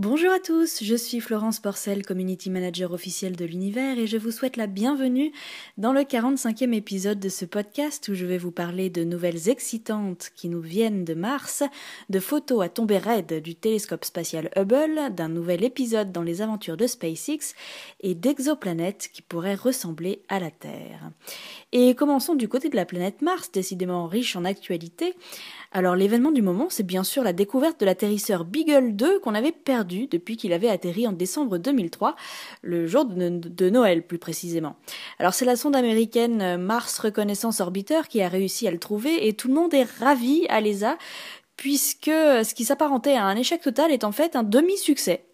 Bonjour à tous, je suis Florence Porcel, Community Manager officielle de l'univers et je vous souhaite la bienvenue dans le 45e épisode de ce podcast où je vais vous parler de nouvelles excitantes qui nous viennent de Mars, de photos à tomber raides du télescope spatial Hubble, d'un nouvel épisode dans les aventures de SpaceX et d'exoplanètes qui pourraient ressembler à la Terre. Et commençons du côté de la planète Mars, décidément riche en actualité. Alors l'événement du moment, c'est bien sûr la découverte de l'atterrisseur Beagle 2 qu'on avait perdu depuis qu'il avait atterri en décembre 2003, le jour de, Noël plus précisément. Alors c'est la sonde américaine euh, Mars Reconnaissance Orbiter qui a réussi à le trouver et tout le monde est ravi à l'ESA puisque euh, ce qui s'apparentait à un échec total est en fait un demi-succès.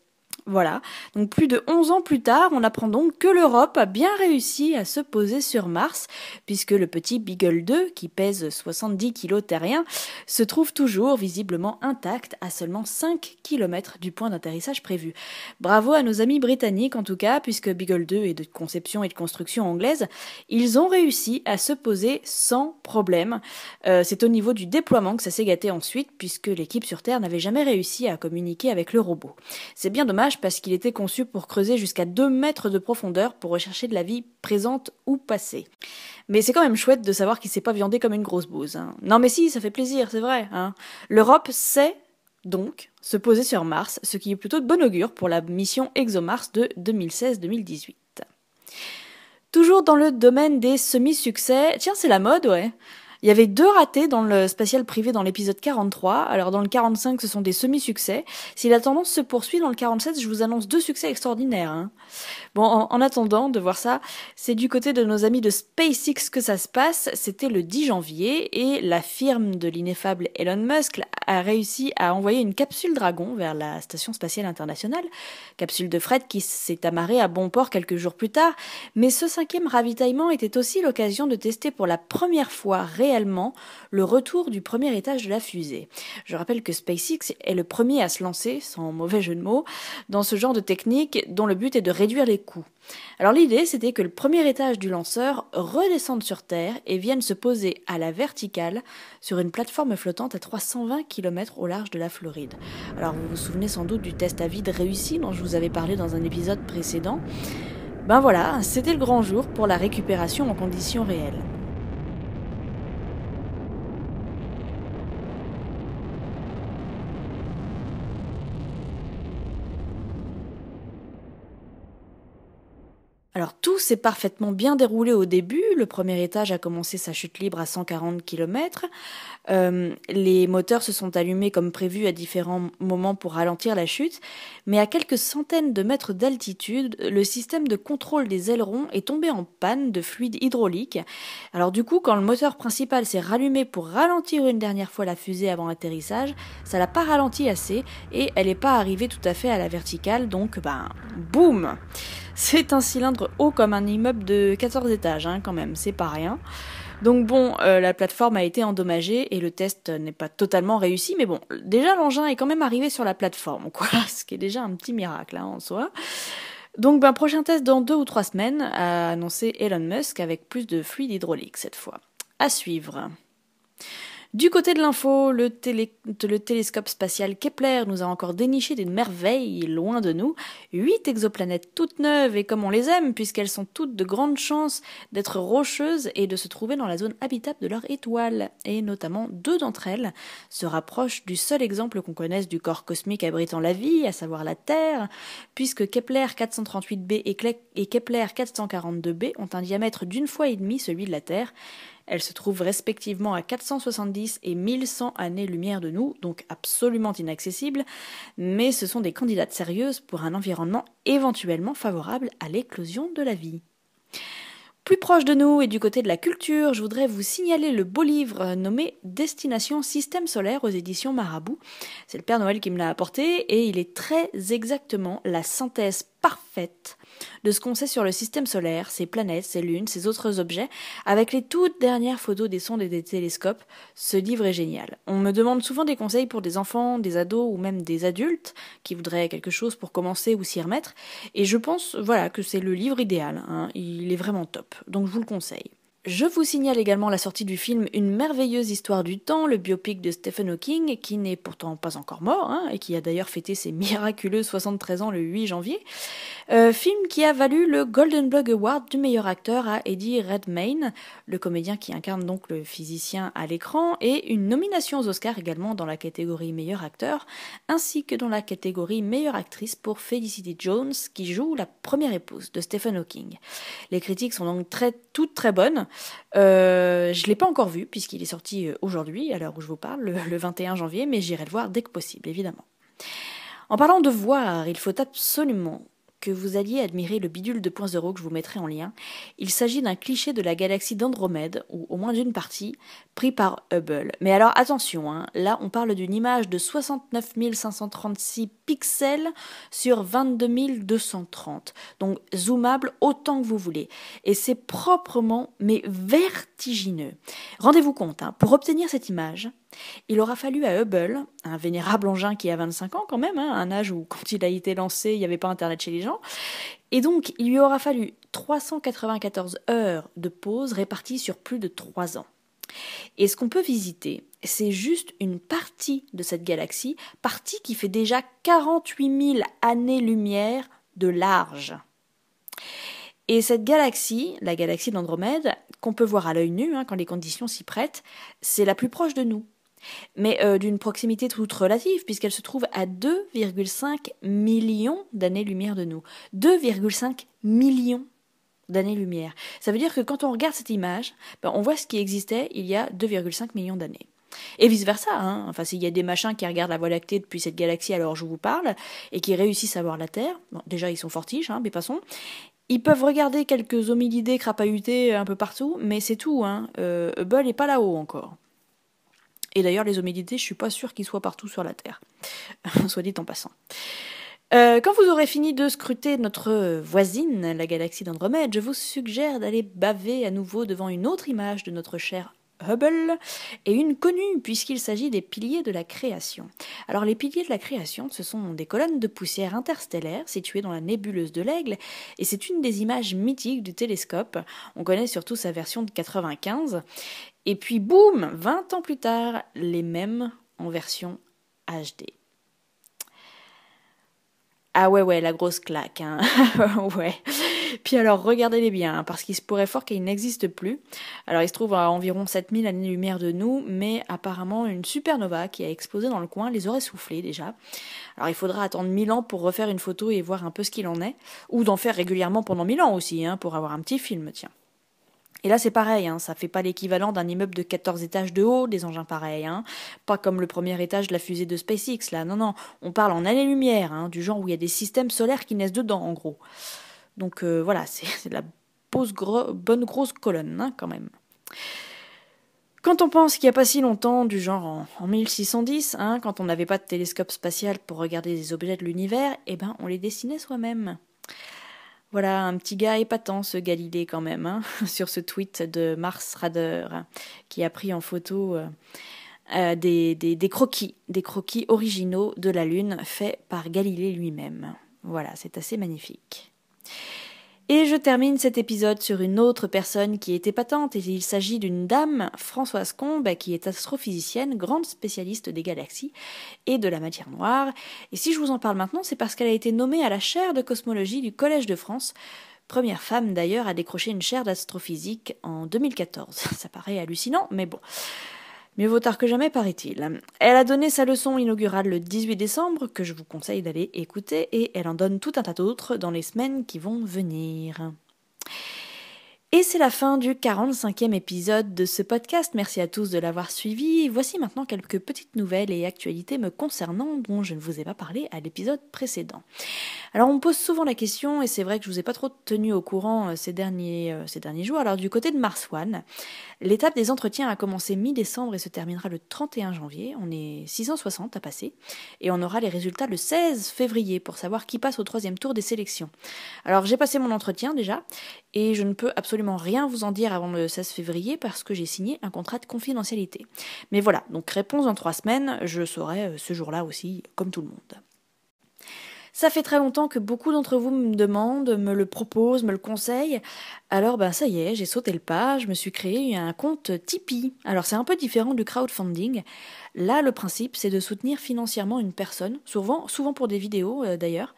Voilà. Donc plus de 11 ans plus tard, on apprend donc que l'Europe a bien réussi à se poser sur Mars, puisque le petit Beagle 2, qui pèse 70 kg terriens, se trouve toujours visiblement intact à seulement 5 km du point d'atterrissage prévu. Bravo à nos amis britanniques en tout cas, puisque Beagle 2 est de conception et de construction anglaise, ils ont réussi à se poser sans problème. Euh, c'est au niveau du déploiement que ça s'est gâté ensuite, puisque l'équipe sur Terre n'avait jamais réussi à communiquer avec le robot. C'est bien dommage parce qu'il était conçu pour creuser jusqu'à 2 mètres de profondeur pour rechercher de la vie présente ou passée. Mais c'est quand même chouette de savoir qu'il s'est pas viandé comme une grosse bouse. Hein. Non mais si, ça fait plaisir, c'est vrai. Hein. L'Europe sait donc se poser sur Mars, ce qui est plutôt de bon augure pour la mission ExoMars de 2016-2018. Toujours dans le domaine des semi-succès, tiens c'est la mode ouais. Il y avait deux ratés dans le spatial privé dans l'épisode 43. Alors dans le 45, ce sont des semi-succès. Si la tendance se poursuit dans le 47, je vous annonce deux succès extraordinaires. Hein. Bon, en, en, attendant de voir ça, c'est du côté de nos amis de SpaceX que ça se passe. C'était le 10 janvier et la firme de l'ineffable Elon Musk a réussi à envoyer une capsule Dragon vers la station spatiale internationale, capsule de fret qui s'est amarrée à bon port quelques jours plus tard. Mais ce cinquième ravitaillement était aussi l'occasion de tester pour la première fois réellement le retour du premier étage de la fusée. Je rappelle que SpaceX est le premier à se lancer, sans mauvais jeu de mots, dans ce genre de technique dont le but est de réduire les coûts. Alors l'idée, c'était que le premier étage du lanceur redescende sur Terre et vienne se poser à la verticale sur une plateforme flottante à 320 km au large de la Floride. Alors vous vous souvenez sans doute du test à vide réussi dont je vous avais parlé dans un épisode précédent. Ben voilà, c'était le grand jour pour la récupération en conditions réelles. Alors tout s'est parfaitement bien déroulé au début. Le premier étage a commencé sa chute libre à 140 km. Euh, les moteurs se sont allumés comme prévu à différents moments pour ralentir la chute. Mais à quelques centaines de mètres d'altitude, le système de contrôle des ailerons est tombé en panne de fluide hydraulique. Alors du coup, quand le moteur principal s'est rallumé pour ralentir une dernière fois la fusée avant atterrissage, ça l'a pas ralenti assez et elle n'est pas arrivée tout à fait à la verticale. Donc, ben, boum c'est un cylindre haut comme un immeuble de 14 étages, hein, quand même, c'est pas rien. Donc bon, euh, la plateforme a été endommagée et le test n'est pas totalement réussi, mais bon, déjà l'engin est quand même arrivé sur la plateforme, quoi, ce qui est déjà un petit miracle hein, en soi. Donc ben prochain test dans deux ou trois semaines, a annoncé Elon Musk avec plus de fluide hydraulique cette fois. À suivre. Du côté de l'info, le, télescope spatial Kepler nous a encore déniché des merveilles loin de nous, huit exoplanètes toutes neuves et comme on les aime, puisqu'elles sont toutes de grandes chances d'être rocheuses et de se trouver dans la zone habitable de leur étoile, et notamment deux d'entre elles se rapprochent du seul exemple qu'on connaisse du corps cosmique abritant la vie, à savoir la Terre, puisque Kepler 438b et Kepler 442b ont un diamètre d'une fois et demie celui de la Terre, elles se trouvent respectivement à 470 et 1100 années-lumière de nous, donc absolument inaccessibles, mais ce sont des candidates sérieuses pour un environnement éventuellement favorable à l'éclosion de la vie. Plus proche de nous et du côté de la culture, je voudrais vous signaler le beau livre nommé Destination Système solaire aux éditions Marabout. C'est le Père Noël qui me l'a apporté et il est très exactement la synthèse parfaite de ce qu'on sait sur le système solaire, ses planètes, ses lunes, ses autres objets, avec les toutes dernières photos des sondes et des télescopes. Ce livre est génial. On me demande souvent des conseils pour des enfants, des ados ou même des adultes qui voudraient quelque chose pour commencer ou s'y remettre, et je pense voilà que c'est le livre idéal. Hein. Il est vraiment top, donc je vous le conseille. Je vous signale également la sortie du film Une merveilleuse histoire du temps, le biopic de Stephen Hawking, qui n'est pourtant pas encore mort, hein, et qui a d'ailleurs fêté ses miraculeux 73 ans le 8 janvier. Euh, film qui a valu le Golden Blog Award du meilleur acteur à Eddie Redmayne, le comédien qui incarne donc le physicien à l'écran, et une nomination aux Oscars également dans la catégorie meilleur acteur, ainsi que dans la catégorie meilleure actrice pour Felicity Jones, qui joue la première épouse de Stephen Hawking. Les critiques sont donc toutes très bonnes. Euh, je ne l'ai pas encore vu, puisqu'il est sorti euh, aujourd'hui, à l'heure où je vous parle, le, le 21 janvier, mais j'irai le voir dès que possible, évidemment. En parlant de voir, il faut absolument que vous alliez admirer le bidule de que je vous mettrai en lien, il s'agit d'un cliché de la galaxie d'Andromède, ou au moins d'une partie, pris par Hubble. Mais alors attention, hein, là on parle d'une image de 69 536 pixels sur 22 230, donc zoomable autant que vous voulez. Et c'est proprement, mais vertigineux. Rendez-vous compte, hein, pour obtenir cette image, il aura fallu à Hubble, un vénérable engin qui a 25 ans quand même, hein, un âge où quand il a été lancé, il n'y avait pas Internet chez les gens, et donc il lui aura fallu 394 heures de pause réparties sur plus de 3 ans. Et ce qu'on peut visiter, c'est juste une partie de cette galaxie, partie qui fait déjà 48 000 années-lumière de large. Et cette galaxie, la galaxie d'Andromède, qu'on peut voir à l'œil nu hein, quand les conditions s'y prêtent, c'est la plus proche de nous mais euh, d'une proximité toute relative, puisqu'elle se trouve à 2,5 millions d'années-lumière de nous. 2,5 millions d'années-lumière. Ça veut dire que quand on regarde cette image, ben, on voit ce qui existait il y a 2,5 millions d'années. Et vice-versa, hein. enfin s'il y a des machins qui regardent la Voie lactée depuis cette galaxie alors je vous parle, et qui réussissent à voir la Terre, déjà ils sont fortiches, hein, mais passons, ils peuvent regarder quelques hominidés crapahutés un peu partout, mais c'est tout, hein. Euh, Hubble n'est pas là-haut encore. Et d'ailleurs, les homédités je suis pas sûre qu'ils soient partout sur la Terre, soit dit en passant. Euh, quand vous aurez fini de scruter notre voisine, la galaxie d'Andromède, je vous suggère d'aller baver à nouveau devant une autre image de notre cher Hubble, et une connue puisqu'il s'agit des piliers de la création. Alors les piliers de la création, ce sont des colonnes de poussière interstellaire situées dans la nébuleuse de l'Aigle, et c'est une des images mythiques du télescope. On connaît surtout sa version de 95, et puis boum, 20 ans plus tard, les mêmes en version HD. Ah ouais ouais, la grosse claque. Hein. ouais. Puis alors, regardez-les bien, hein, parce qu'il se pourrait fort qu'ils n'existent plus. Alors, ils se trouvent à environ 7000 années-lumière de nous, mais apparemment, une supernova qui a explosé dans le coin les aurait soufflés déjà. Alors, il faudra attendre 1000 ans pour refaire une photo et voir un peu ce qu'il en est, ou d'en faire régulièrement pendant 1000 ans aussi, hein, pour avoir un petit film, tiens. Et là, c'est pareil, hein, ça fait pas l'équivalent d'un immeuble de 14 étages de haut, des engins pareils. Hein. Pas comme le premier étage de la fusée de SpaceX, là. Non, non, on parle en années lumière hein, du genre où il y a des systèmes solaires qui naissent dedans, en gros. Donc euh, voilà, c'est de la bonne grosse colonne, hein, quand même. Quand on pense qu'il n'y a pas si longtemps, du genre en, 1610, hein, quand on n'avait pas de télescope spatial pour regarder les objets de l'univers, eh ben on les dessinait soi-même. Voilà, un petit gars épatant ce Galilée quand même, hein, sur ce tweet de Mars Rader, qui a pris en photo euh, euh, des, des croquis, des croquis originaux de la Lune faits par Galilée lui-même. Voilà, c'est assez magnifique. Et je termine cet épisode sur une autre personne qui est épatante, et il s'agit d'une dame, Françoise Combe, qui est astrophysicienne, grande spécialiste des galaxies et de la matière noire. Et si je vous en parle maintenant, c'est parce qu'elle a été nommée à la chaire de cosmologie du Collège de France, première femme d'ailleurs à décrocher une chaire d'astrophysique en 2014. Ça paraît hallucinant, mais bon. Mieux vaut tard que jamais, paraît-il. Elle a donné sa leçon inaugurale le 18 décembre, que je vous conseille d'aller écouter, et elle en donne tout un tas d'autres dans les semaines qui vont venir. Et c'est la fin du 45e épisode de ce podcast. Merci à tous de l'avoir suivi. Voici maintenant quelques petites nouvelles et actualités me concernant dont je ne vous ai pas parlé à l'épisode précédent. Alors on me pose souvent la question, et c'est vrai que je vous ai pas trop tenu au courant euh, ces derniers, euh, ces derniers jours. Alors du côté de Mars One, l'étape des entretiens a commencé mi-décembre et se terminera le 31 janvier. On est 660 à passer. Et on aura les résultats le 16 février pour savoir qui passe au troisième tour des sélections. Alors j'ai passé mon entretien déjà, et je ne peux absolument rien vous en dire avant le 16 février parce que j'ai signé un contrat de confidentialité. Mais voilà, donc réponse en trois semaines, je saurai euh, ce jour-là aussi, comme tout le monde. Ça fait très longtemps que beaucoup d'entre vous me demandent, me le proposent, me le conseillent. Alors ben ça y est, j'ai sauté le pas, je me suis créé un compte Tipeee. Alors c'est un peu différent du crowdfunding. Là, le principe, c'est de soutenir financièrement une personne, souvent, souvent pour des vidéos euh, d'ailleurs,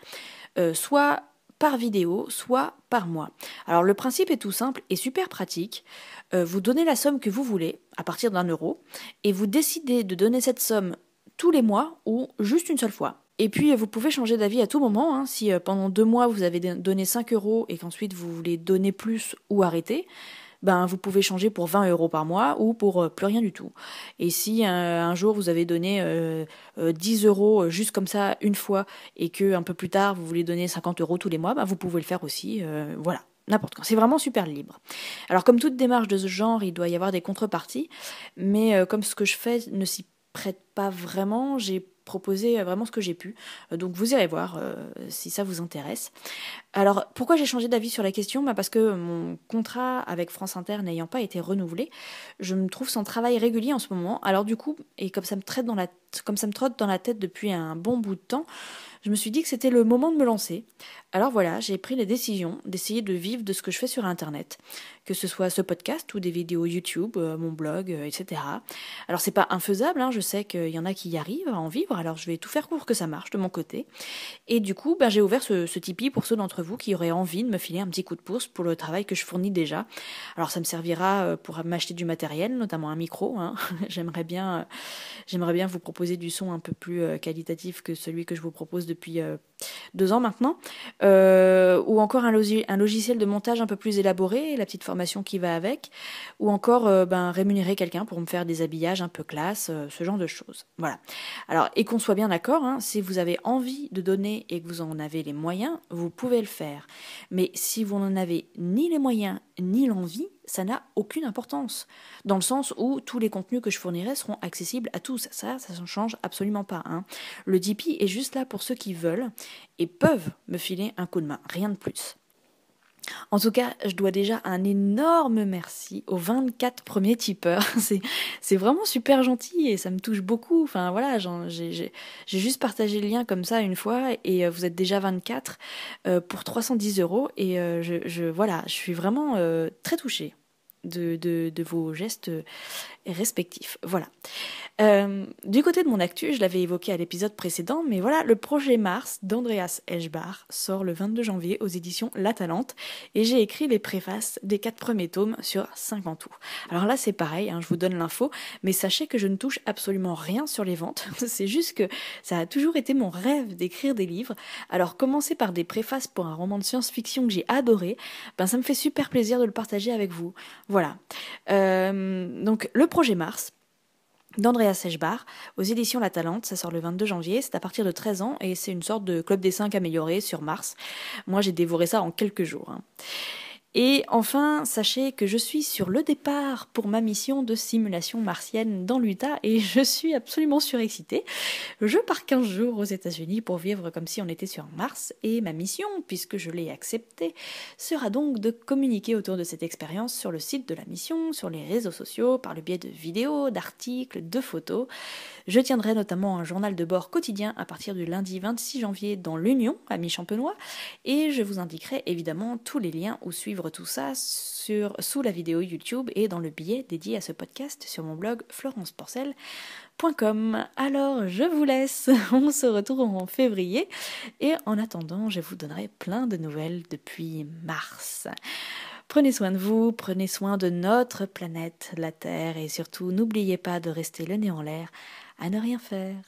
euh, soit par vidéo, soit par mois. Alors le principe est tout simple et super pratique. Euh, vous donnez la somme que vous voulez, à partir d'un euro, et vous décidez de donner cette somme tous les mois ou juste une seule fois. Et puis vous pouvez changer d'avis à tout moment. Hein. si euh, pendant deux mois vous avez donné 5 euros et qu'ensuite vous voulez donner plus ou arrêter, ben, vous pouvez changer pour 20 euros par mois ou pour euh, plus rien du tout. Et si euh, un, jour vous avez donné 10 euh, euros juste comme ça une fois et que un peu plus tard vous voulez donner 50 euros tous les mois, ben vous pouvez le faire aussi. voilà n'importe quand. C'est vraiment super libre. Alors comme toute démarche de ce genre, il doit y avoir des contreparties, mais comme ce que je fais ne s'y prête pas vraiment, j'ai proposé vraiment ce que j'ai pu. Donc vous irez voir si ça vous intéresse. Alors, pourquoi j'ai changé d'avis sur la question bah Parce que mon contrat avec France Inter n'ayant pas été renouvelé, je me trouve sans travail régulier en ce moment. Alors du coup, et comme ça me, dans la comme ça me trotte dans la tête depuis un bon bout de temps, je me suis dit que c'était le moment de me lancer. Alors voilà, j'ai pris la décision d'essayer de vivre de ce que je fais sur Internet, que ce soit ce podcast ou des vidéos YouTube, euh, mon blog, euh, etc. Alors c'est pas infaisable, hein, je sais qu'il y en a qui y arrivent à en vivre, alors je vais tout faire pour que ça marche de mon côté. Et du coup, ben j'ai ouvert ce, ce Tipeee pour ceux d'entre vous vous qui auraient envie de me filer un petit coup de pouce pour le travail que je fournis déjà. Alors ça me servira euh, pour m'acheter du matériel, notamment un micro. Hein. j'aimerais bien, euh, j'aimerais bien vous proposer du son un peu plus euh, qualitatif que celui que je vous propose depuis deux ans maintenant, ou encore un, un, logiciel de montage un peu plus élaboré, la petite formation qui va avec, ou encore ben, rémunérer quelqu'un pour me faire des habillages un peu classe, ce genre de choses. Voilà. Alors, et qu'on soit bien d'accord, hein, si vous avez envie de donner et que vous en avez les moyens, vous pouvez le faire. Mais si vous n'en avez ni les moyens ni l'envie, ça n'a aucune importance. Dans le sens où tous les contenus que je fournirai seront accessibles à tous. Ça, ça ne change absolument pas. Hein. Le DP est juste là pour ceux qui veulent et peuvent me filer un coup de main, rien de plus. En tout cas, je dois déjà un énorme merci aux 24 premiers tipeurs. C'est vraiment super gentil et ça me touche beaucoup. Enfin voilà, j'ai juste partagé le lien comme ça une fois et euh, vous êtes déjà 24 euh, pour 310 euros. Et euh, je, voilà, je suis vraiment très touchée de vos gestes respectifs. Voilà. Euh, du côté de mon actu, je l'avais évoqué à l'épisode précédent, mais voilà, le projet Mars d'Andreas Eschbach sort le 22 janvier aux éditions La Talente, et j'ai écrit les préfaces des quatre premiers tomes sur 50 tours. Alors là, c'est pareil, hein, je vous donne l'info, mais sachez que je ne touche absolument rien sur les ventes, c'est juste que ça a toujours été mon rêve d'écrire des livres, alors commencer par des préfaces pour un roman de science-fiction que j'ai adoré, ben ça me fait super plaisir de le partager avec vous. Voilà. Euh, donc le projet Projet Mars d'Andrea Sechbar aux éditions La Talente. Ça sort le 22 janvier, c'est à partir de 13 ans et c'est une sorte de club des 5 amélioré sur Mars. Moi j'ai dévoré ça en quelques jours. Hein. Et enfin, sachez que je suis sur le départ pour ma mission de simulation martienne dans l'Utah et je suis absolument surexcitée. Je pars 15 jours aux États-Unis pour vivre comme si on était sur Mars et ma mission, puisque je l'ai acceptée, sera donc de communiquer autour de cette expérience sur le site de la mission, sur les réseaux sociaux, par le biais de vidéos, d'articles, de photos. Je tiendrai notamment un journal de bord quotidien à partir du lundi 26 janvier dans l'Union, à mi-champenois, et je vous indiquerai évidemment tous les liens où suivre tout ça sur, sous la vidéo YouTube et dans le billet dédié à ce podcast sur mon blog florenceporcel.com. Alors, je vous laisse, on se retrouve en février et en attendant, je vous donnerai plein de nouvelles depuis mars. Prenez soin de vous, prenez soin de notre planète, la Terre, et surtout n'oubliez pas de rester le nez en l'air, à ne rien faire.